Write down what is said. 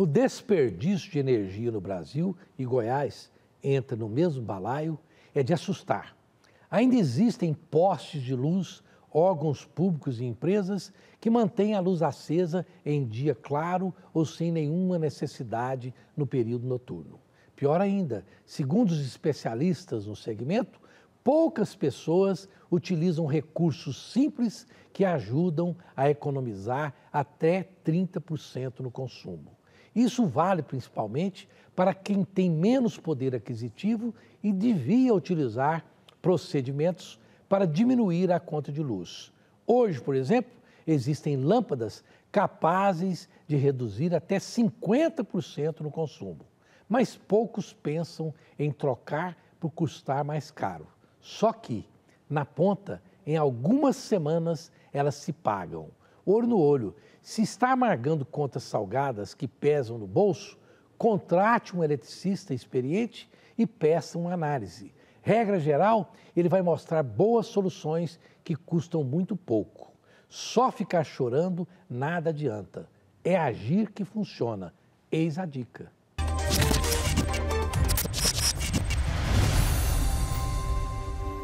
O desperdício de energia no Brasil e Goiás entra no mesmo balaio é de assustar. Ainda existem postes de luz, órgãos públicos e empresas que mantêm a luz acesa em dia claro ou sem nenhuma necessidade no período noturno. Pior ainda, segundo os especialistas no segmento, poucas pessoas utilizam recursos simples que ajudam a economizar até 30% no consumo. Isso vale principalmente para quem tem menos poder aquisitivo e devia utilizar procedimentos para diminuir a conta de luz. Hoje, por exemplo, existem lâmpadas capazes de reduzir até 50% no consumo, mas poucos pensam em trocar por custar mais caro. Só que, na ponta, em algumas semanas elas se pagam ouro no olho. Se está amargando contas salgadas que pesam no bolso, contrate um eletricista experiente e peça uma análise. Regra geral, ele vai mostrar boas soluções que custam muito pouco. Só ficar chorando nada adianta. É agir que funciona. Eis a dica.